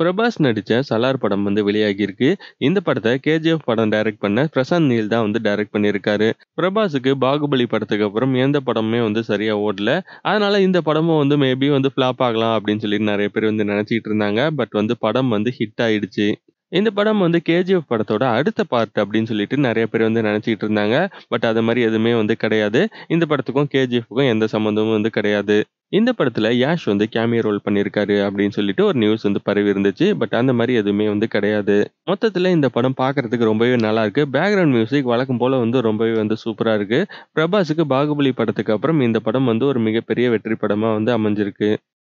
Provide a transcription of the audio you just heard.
பிரபாஸ் நடித்த சலார் படம் வந்து வெளியாகியிருக்கு இந்த படத்தை கேஜிஎஃப் படம் டைரக்ட் பண்ண பிரசாந்த் நீல் தான் வந்து டைரக்ட் பண்ணியிருக்காரு பிரபாஸுக்கு பாகுபலி படத்துக்கு அப்புறம் எந்த படமுமே வந்து சரியாக ஓடல அதனால இந்த படமும் வந்து மேபி வந்து ஃப்ளாப் ஆகலாம் அப்படின்னு சொல்லி நிறைய பேர் வந்து நினைச்சிட்டு இருந்தாங்க பட் வந்து படம் வந்து ஹிட் ஆயிடுச்சு இந்த படம் வந்து கேஜிஎஃப் படத்தோட அடுத்த பார்ட் அப்படின்னு சொல்லிட்டு நிறைய பேர் வந்து நினைச்சிட்டு இருந்தாங்க பட் அது மாதிரி எதுவுமே வந்து கிடையாது இந்த படத்துக்கும் கேஜிஎஃப்க்கும் எந்த சம்மந்தமும் வந்து கிடையாது இந்த படத்தில் யாஷ் வந்து கேமியா ரோல் பண்ணியிருக்காரு அப்படின்னு சொல்லிட்டு ஒரு நியூஸ் வந்து பரவி இருந்துச்சு பட் அந்த மாதிரி எதுவுமே வந்து கிடையாது மொத்தத்தில் இந்த படம் பார்க்கறதுக்கு ரொம்பவே நல்லா இருக்கு பேக்ரவுண்ட் மியூசிக் வழக்கம் போல வந்து ரொம்பவே வந்து சூப்பராக இருக்கு பிரபாஸுக்கு பாகுபலி படத்துக்கு அப்புறம் இந்த படம் வந்து ஒரு மிகப்பெரிய வெற்றி படமாக வந்து அமைஞ்சிருக்கு